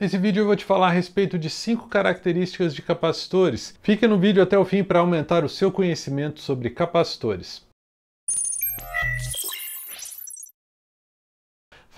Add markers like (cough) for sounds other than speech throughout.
Nesse vídeo eu vou te falar a respeito de 5 características de capacitores. Fica no vídeo até o fim para aumentar o seu conhecimento sobre capacitores.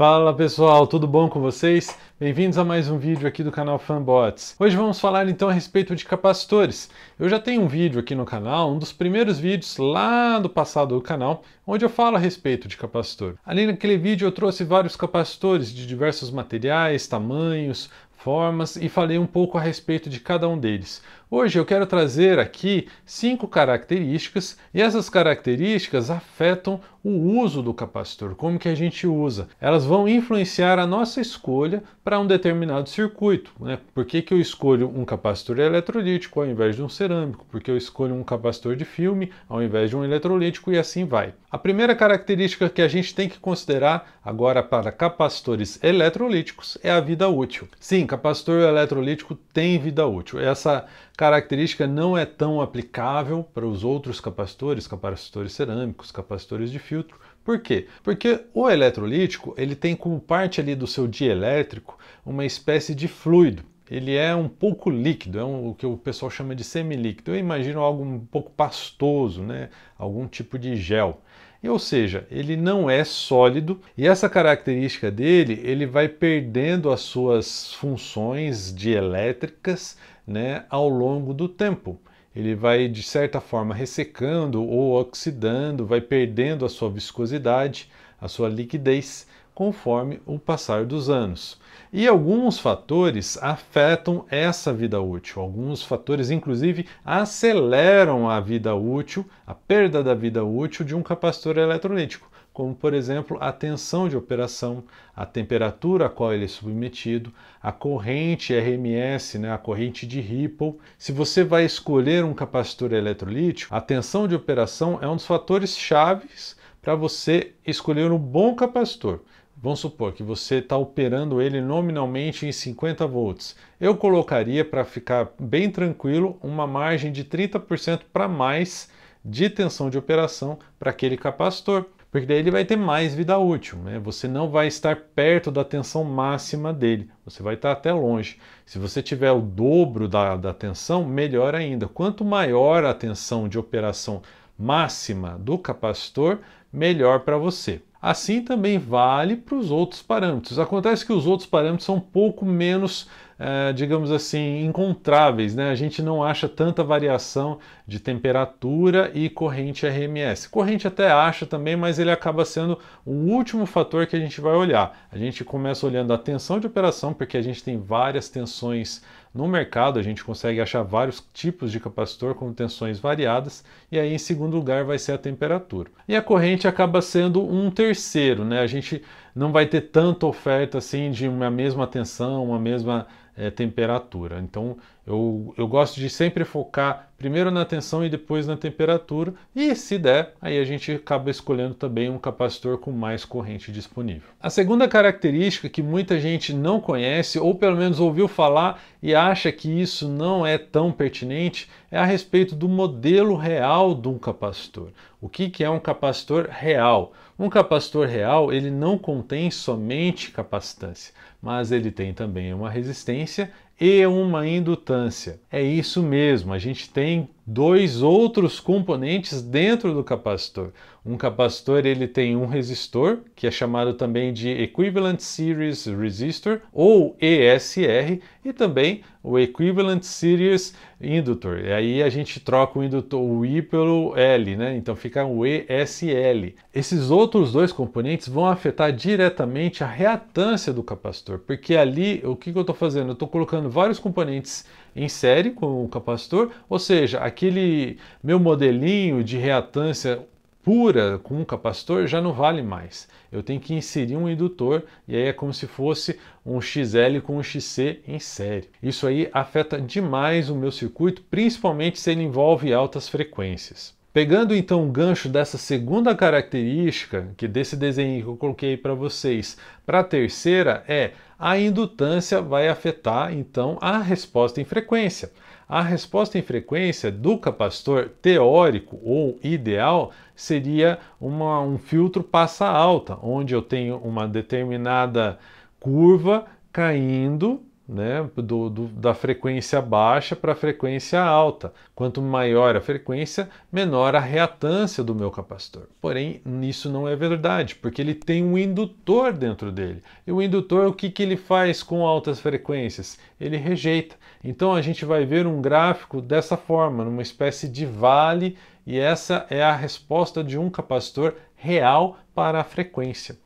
Fala pessoal, tudo bom com vocês? Bem-vindos a mais um vídeo aqui do canal Fanbots. Hoje vamos falar então a respeito de capacitores. Eu já tenho um vídeo aqui no canal, um dos primeiros vídeos lá do passado do canal, onde eu falo a respeito de capacitor. Ali naquele vídeo eu trouxe vários capacitores de diversos materiais, tamanhos, formas e falei um pouco a respeito de cada um deles. Hoje eu quero trazer aqui cinco características e essas características afetam o uso do capacitor, como que a gente usa. Elas vão influenciar a nossa escolha para um determinado circuito. Né? Por que, que eu escolho um capacitor eletrolítico ao invés de um cerâmico? Por que eu escolho um capacitor de filme ao invés de um eletrolítico e assim vai. A primeira característica que a gente tem que considerar agora para capacitores eletrolíticos é a vida útil. Sim, capacitor eletrolítico tem vida útil. Essa característica não é tão aplicável para os outros capacitores, capacitores cerâmicos, capacitores de filtro. Por quê? Porque o eletrolítico ele tem como parte ali do seu dielétrico uma espécie de fluido ele é um pouco líquido, é um, o que o pessoal chama de semilíquido. Eu imagino algo um pouco pastoso, né? algum tipo de gel. ou seja, ele não é sólido e essa característica dele, ele vai perdendo as suas funções dielétricas né, ao longo do tempo. Ele vai, de certa forma, ressecando ou oxidando, vai perdendo a sua viscosidade, a sua liquidez, conforme o passar dos anos. E alguns fatores afetam essa vida útil, alguns fatores, inclusive, aceleram a vida útil, a perda da vida útil de um capacitor eletrolítico como por exemplo a tensão de operação, a temperatura a qual ele é submetido, a corrente RMS, né, a corrente de Ripple. Se você vai escolher um capacitor eletrolítico, a tensão de operação é um dos fatores chaves para você escolher um bom capacitor. Vamos supor que você está operando ele nominalmente em 50 volts. Eu colocaria, para ficar bem tranquilo, uma margem de 30% para mais de tensão de operação para aquele capacitor porque daí ele vai ter mais vida útil, né? Você não vai estar perto da tensão máxima dele, você vai estar até longe. Se você tiver o dobro da, da tensão, melhor ainda. Quanto maior a tensão de operação máxima do capacitor, melhor para você. Assim também vale para os outros parâmetros. Acontece que os outros parâmetros são um pouco menos, eh, digamos assim, encontráveis. Né? A gente não acha tanta variação de temperatura e corrente RMS. Corrente até acha também, mas ele acaba sendo o último fator que a gente vai olhar. A gente começa olhando a tensão de operação, porque a gente tem várias tensões no mercado, a gente consegue achar vários tipos de capacitor com tensões variadas, e aí em segundo lugar vai ser a temperatura. E a corrente acaba sendo um terceiro, né? A gente não vai ter tanta oferta assim de uma mesma tensão, uma mesma é, temperatura. Então eu, eu gosto de sempre focar primeiro na tensão e depois na temperatura, e se der, aí a gente acaba escolhendo também um capacitor com mais corrente disponível. A segunda característica que muita gente não conhece, ou pelo menos ouviu falar e acha que isso não é tão pertinente, é a respeito do modelo real de um capacitor. O que, que é um capacitor real? Um capacitor real, ele não contém somente capacitância, mas ele tem também uma resistência e uma indutância. É isso mesmo, a gente tem dois outros componentes dentro do capacitor. Um capacitor ele tem um resistor, que é chamado também de Equivalent Series Resistor ou ESR, e também o Equivalent Series Indutor. E aí a gente troca o indutor o I pelo L, né? Então fica o ESL. Esses outros dois componentes vão afetar diretamente a reatância do capacitor, porque ali o que, que eu estou fazendo? Eu estou colocando vários componentes em série com o capacitor, ou seja, aquele meu modelinho de reatância pura com um capacitor já não vale mais. Eu tenho que inserir um indutor e aí é como se fosse um XL com um XC em série. Isso aí afeta demais o meu circuito, principalmente se ele envolve altas frequências. Pegando então o gancho dessa segunda característica, que desse desenho que eu coloquei para vocês, para a terceira é a indutância vai afetar então a resposta em frequência. A resposta em frequência do capacitor teórico ou ideal seria uma, um filtro passa alta, onde eu tenho uma determinada curva caindo né, do, do, da frequência baixa para a frequência alta. Quanto maior a frequência, menor a reatância do meu capacitor. Porém, isso não é verdade, porque ele tem um indutor dentro dele. E o indutor, o que, que ele faz com altas frequências? Ele rejeita. Então, a gente vai ver um gráfico dessa forma, numa espécie de vale, e essa é a resposta de um capacitor real para a frequência.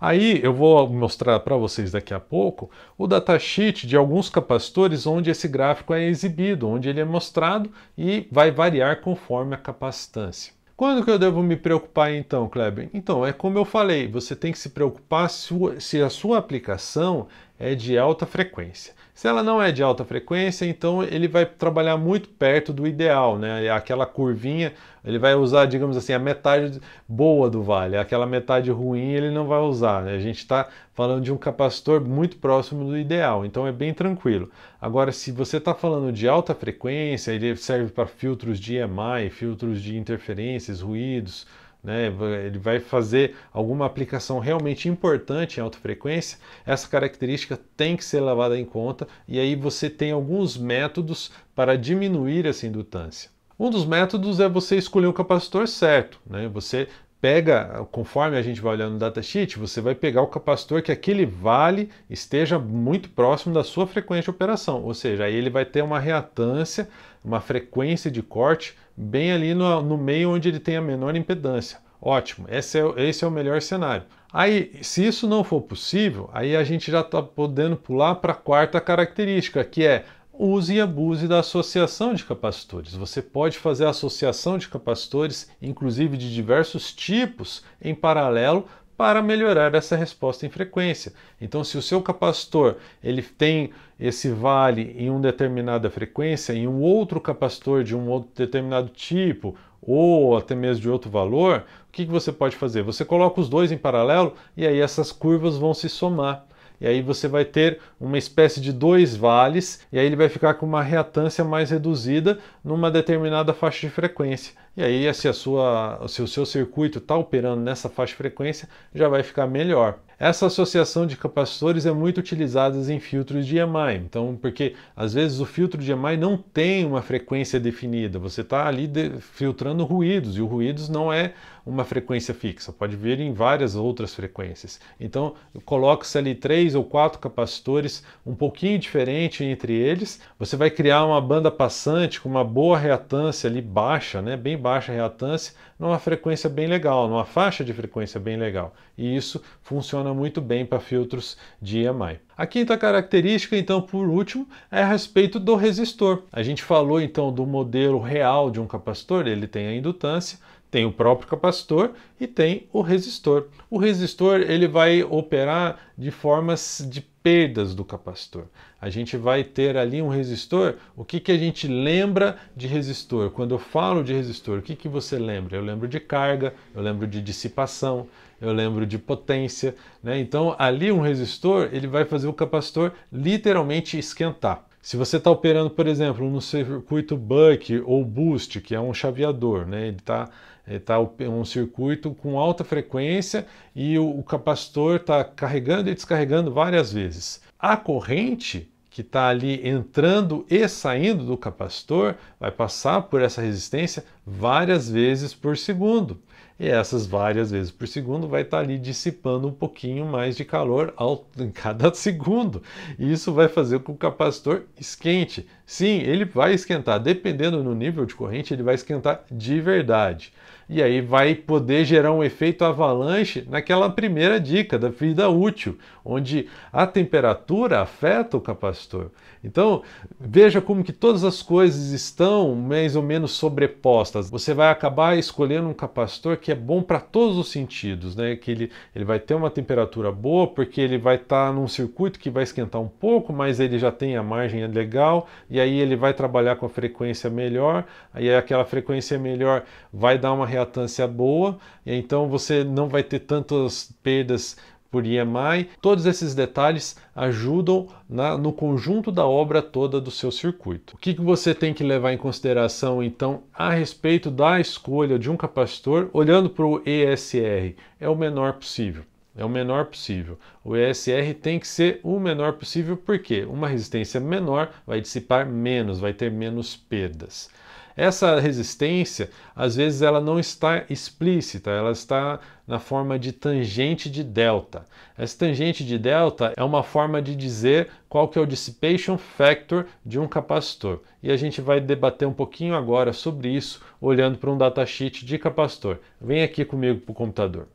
Aí eu vou mostrar para vocês daqui a pouco o datasheet de alguns capacitores onde esse gráfico é exibido, onde ele é mostrado e vai variar conforme a capacitância. Quando que eu devo me preocupar então, Kleber? Então, é como eu falei, você tem que se preocupar se a sua aplicação é de alta frequência. Se ela não é de alta frequência, então ele vai trabalhar muito perto do ideal, né? Aquela curvinha, ele vai usar, digamos assim, a metade boa do vale, aquela metade ruim ele não vai usar. Né? A gente está falando de um capacitor muito próximo do ideal, então é bem tranquilo. Agora, se você está falando de alta frequência, ele serve para filtros de EMI, filtros de interferências, ruídos, né, ele vai fazer alguma aplicação realmente importante em alta frequência, essa característica tem que ser levada em conta e aí você tem alguns métodos para diminuir essa indutância. Um dos métodos é você escolher o um capacitor certo, né? Você pega, conforme a gente vai olhando no datasheet, você vai pegar o capacitor que aquele vale esteja muito próximo da sua frequência de operação, ou seja, aí ele vai ter uma reatância, uma frequência de corte bem ali no, no meio onde ele tem a menor impedância. Ótimo, esse é, esse é o melhor cenário. Aí, se isso não for possível, aí a gente já está podendo pular para a quarta característica, que é use e abuse da associação de capacitores. Você pode fazer associação de capacitores, inclusive de diversos tipos, em paralelo para melhorar essa resposta em frequência. Então, se o seu capacitor ele tem esse vale em uma determinada frequência, em um outro capacitor de um outro determinado tipo ou até mesmo de outro valor, o que, que você pode fazer? Você coloca os dois em paralelo e aí essas curvas vão se somar e aí você vai ter uma espécie de dois vales, e aí ele vai ficar com uma reatância mais reduzida numa determinada faixa de frequência. E aí, se, a sua, se o seu circuito está operando nessa faixa de frequência, já vai ficar melhor. Essa associação de capacitores é muito utilizada em filtros de EMI, então, porque às vezes o filtro de EMI não tem uma frequência definida, você está ali de, filtrando ruídos, e o ruídos não é uma frequência fixa, pode vir em várias outras frequências. Então, coloca-se ali três ou quatro capacitores um pouquinho diferente entre eles, você vai criar uma banda passante com uma boa reatância ali baixa, né, bem baixa reatância numa frequência bem legal, numa faixa de frequência bem legal. E isso funciona muito bem para filtros de EMI. A quinta característica, então, por último, é a respeito do resistor. A gente falou então do modelo real de um capacitor, ele tem a indutância, tem o próprio capacitor e tem o resistor. O resistor ele vai operar de formas de perdas do capacitor. A gente vai ter ali um resistor. O que, que a gente lembra de resistor? Quando eu falo de resistor, o que, que você lembra? Eu lembro de carga, eu lembro de dissipação, eu lembro de potência. Né? Então, ali um resistor ele vai fazer o capacitor literalmente esquentar. Se você está operando, por exemplo, no circuito buck ou boost, que é um chaveador, né? ele está está é, um circuito com alta frequência e o, capacitor está carregando e descarregando várias vezes. A corrente que está ali entrando e saindo do capacitor vai passar por essa resistência várias vezes por segundo. E essas várias vezes por segundo vai estar tá ali dissipando um pouquinho mais de calor ao, (laughs) em cada segundo. E isso vai fazer com que o capacitor esquente. Sim, ele vai esquentar, dependendo do nível de corrente, ele vai esquentar de verdade. E aí vai poder gerar um efeito avalanche naquela primeira dica da vida útil, onde a temperatura afeta o capacitor. Então, veja como que todas as coisas estão mais ou menos sobrepostas. Você vai acabar escolhendo um capacitor que é bom para todos os sentidos, né? Que ele, ele vai ter uma temperatura boa, porque ele vai estar tá num circuito que vai esquentar um pouco, mas ele já tem a margem legal, e aí ele vai trabalhar com a frequência melhor, aí aquela frequência melhor vai dar uma reatância boa, então você não vai ter tantas perdas por IMI. Todos esses detalhes ajudam na, no conjunto da obra toda do seu circuito. O que, que você tem que levar em consideração, então, a respeito da escolha de um capacitor, olhando para o ESR? É o menor possível. É o menor possível. O ESR tem que ser o menor possível porque uma resistência menor vai dissipar menos, vai ter menos perdas. Essa resistência, às vezes, ela não está explícita, ela está na forma de tangente de delta. Essa tangente de delta é uma forma de dizer qual que é o dissipation factor de um capacitor. E a gente vai debater um pouquinho agora sobre isso, olhando para um datasheet de capacitor. Vem aqui comigo para o computador.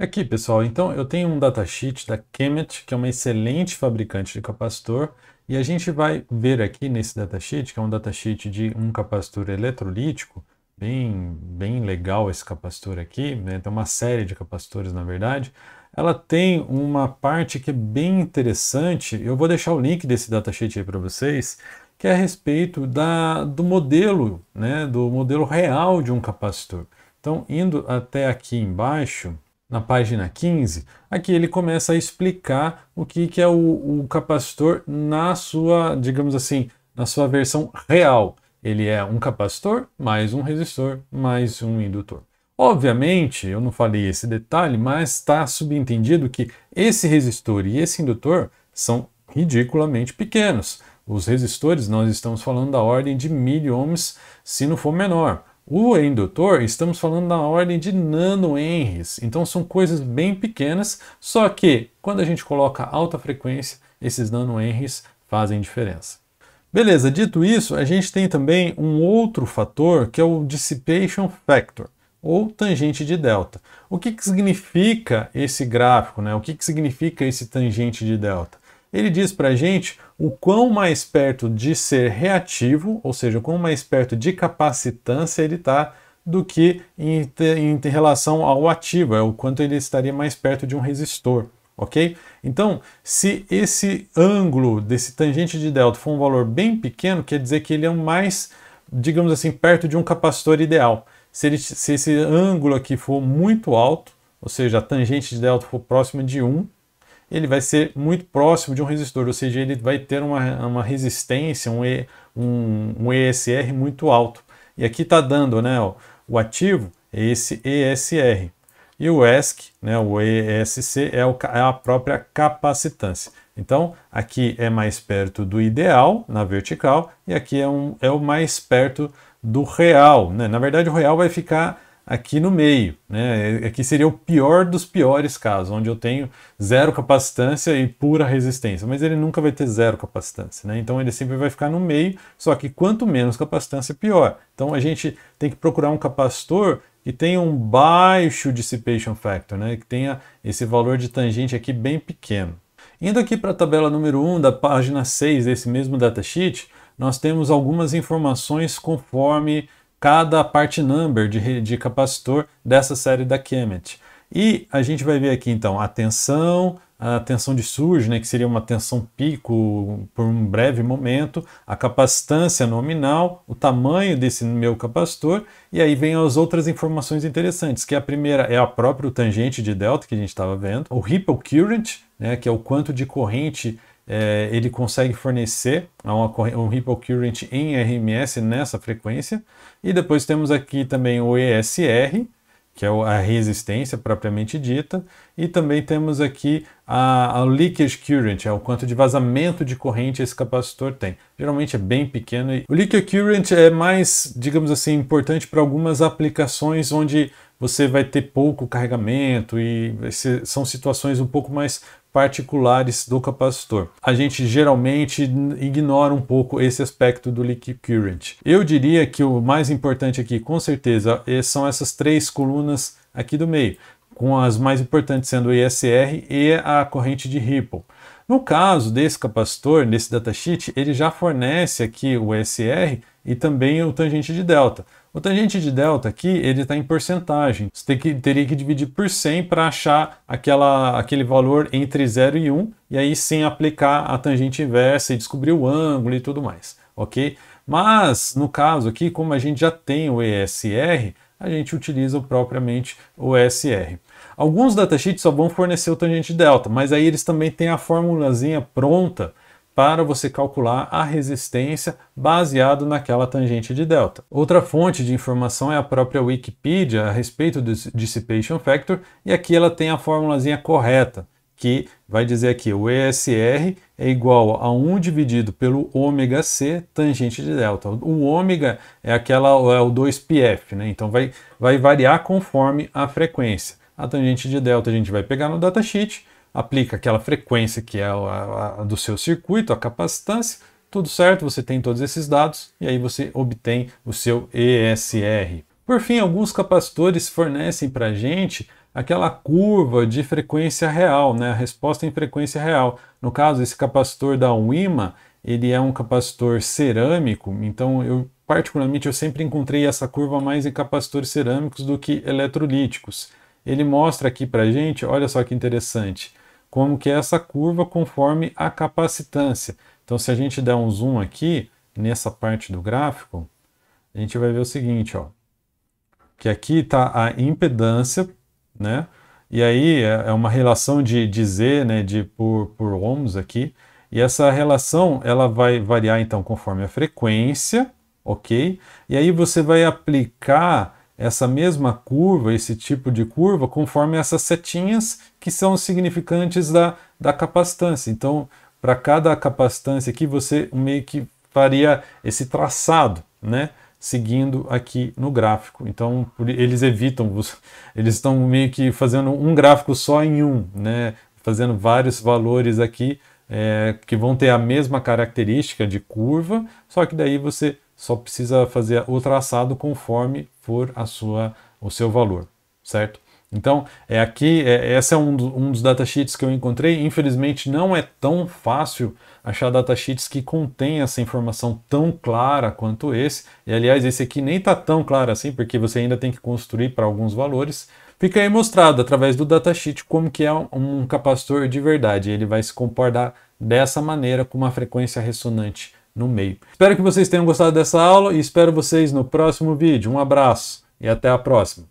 Aqui, pessoal, então eu tenho um datasheet da Kemet, que é uma excelente fabricante de capacitor, e a gente vai ver aqui nesse datasheet, que é um datasheet de um capacitor eletrolítico, bem, bem legal esse capacitor aqui, né? tem uma série de capacitores na verdade, ela tem uma parte que é bem interessante, eu vou deixar o link desse datasheet aí para vocês, que é a respeito da, do modelo, né? do modelo real de um capacitor. Então, indo até aqui embaixo, na página 15, aqui ele começa a explicar o que, que é o, o capacitor na sua, digamos assim, na sua versão real. Ele é um capacitor, mais um resistor, mais um indutor. Obviamente, eu não falei esse detalhe, mas está subentendido que esse resistor e esse indutor são ridiculamente pequenos. Os resistores, nós estamos falando da ordem de ohms se não for menor. O indutor, estamos falando na ordem de nanohenries, então são coisas bem pequenas, só que quando a gente coloca alta frequência, esses nanohenries fazem diferença. Beleza, dito isso, a gente tem também um outro fator que é o dissipation factor ou tangente de delta. O que, que significa esse gráfico? Né? O que, que significa esse tangente de delta? ele diz para a gente o quão mais perto de ser reativo, ou seja, o quão mais perto de capacitância ele está do que em, em, relação ao ativo, é o quanto ele estaria mais perto de um resistor, ok? Então, se esse ângulo desse tangente de delta for um valor bem pequeno, quer dizer que ele é mais, digamos assim, perto de um capacitor ideal. Se, ele, se esse ângulo aqui for muito alto, ou seja, a tangente de delta for próxima de 1, ele vai ser muito próximo de um resistor, ou seja, ele vai ter uma, uma resistência, um, e, um, um, ESR muito alto. E aqui está dando né, ó, o ativo é esse ESR. E o ESC, né, o ESC, é, o, é a própria capacitância. Então, aqui é mais perto do ideal, na vertical, e aqui é, um, é o mais perto do real. Né? Na verdade, o real vai ficar aqui no meio, né? É, aqui seria o pior dos piores casos, onde eu tenho zero capacitância e pura resistência, mas ele nunca vai ter zero capacitância, né? Então ele sempre vai ficar no meio, só que quanto menos capacitância, pior. Então a gente tem que procurar um capacitor que tenha um baixo dissipation factor, né? Que tenha esse valor de tangente aqui bem pequeno. Indo aqui para a tabela número 1 da página 6 desse mesmo datasheet, nós temos algumas informações conforme cada parte number de, de capacitor dessa série da Kemet. E a gente vai ver aqui então a tensão, a tensão de surge, né, que seria uma tensão pico por um breve momento, a capacitância nominal, o tamanho desse meu capacitor, e aí vem as outras informações interessantes, que a primeira é a própria tangente de delta que a gente estava vendo, o ripple current, né, que é o quanto de corrente é, ele consegue fornecer é, uma, um Ripple Current em RMS nessa frequência. E depois temos aqui também o ESR, que é a resistência propriamente dita, e também temos aqui a, a, leakage current, é o quanto de vazamento de corrente esse capacitor tem. Geralmente é bem pequeno. O leakage current é mais, digamos assim, importante para algumas aplicações onde você vai ter pouco carregamento e são situações um pouco mais particulares do capacitor. A gente geralmente ignora um pouco esse aspecto do leak current. Eu diria que o mais importante aqui, com certeza, é, são essas três colunas aqui do meio, com as mais importantes sendo o ESR e a corrente de Ripple. No caso desse capacitor, nesse datasheet, ele já fornece aqui o ESR e também o tangente de delta. O tangente de delta aqui, ele está em porcentagem. Você tem que, teria que dividir por 100 para achar aquela, aquele valor entre 0 e 1, e aí sim aplicar a tangente inversa e descobrir o ângulo e tudo mais, ok? Mas, no caso aqui, como a gente já tem o ESR, a gente utiliza propriamente o ESR. Alguns datasheets só vão fornecer o tangente delta, mas aí eles também têm a formulazinha pronta para você calcular a resistência baseado naquela tangente de delta. Outra fonte de informação é a própria Wikipedia a respeito do dissipation factor e aqui ela tem a formulazinha correta, que vai dizer aqui o ESR é igual a 1 dividido pelo ômega C tangente de delta. O ômega é aquela é o 2 pf né? Então vai vai variar conforme a frequência. A tangente de delta a gente vai pegar no datasheet aplica aquela frequência que é a, a do seu circuito, a capacitância, tudo certo, você tem todos esses dados e aí você obtém o seu ESR. Por fim, alguns capacitores fornecem para a gente aquela curva de frequência real, né? a resposta em frequência real. No caso, esse capacitor da WIMA, ele é um capacitor cerâmico, então eu particularmente eu sempre encontrei essa curva mais em capacitores cerâmicos do que eletrolíticos. Ele mostra aqui para gente, olha só que interessante, como que é essa curva conforme a capacitância. Então, se a gente der um zoom aqui, nessa parte do gráfico, a gente vai ver o seguinte, ó, que aqui está a impedância, né? E aí é, é uma relação de, de Z, né, de por, por ohms aqui, e essa relação ela vai variar então conforme a frequência, ok? E aí você vai aplicar essa mesma curva, esse tipo de curva, conforme essas setinhas que são significantes da, da capacitância. Então, para cada capacitância aqui, você meio que faria esse traçado, né? Seguindo aqui no gráfico. Então, eles evitam, (laughs) eles estão meio que fazendo um gráfico só em um, né? Fazendo vários valores aqui é, que vão ter a mesma característica de curva, só que daí você só precisa fazer o traçado conforme for a sua, o seu valor, certo? Então, é aqui, é, esse é um, do, um dos datasheets que eu encontrei. Infelizmente, não é tão fácil achar datasheets que contém essa informação tão clara quanto esse. E, aliás, esse aqui nem está tão claro assim, porque você ainda tem que construir para alguns valores. Fica aí mostrado, através do datasheet, como que é um, um capacitor de verdade. Ele vai se comportar dessa maneira, com uma frequência ressonante no meio. Espero que vocês tenham gostado dessa aula e espero vocês no próximo vídeo. Um abraço e até a próxima.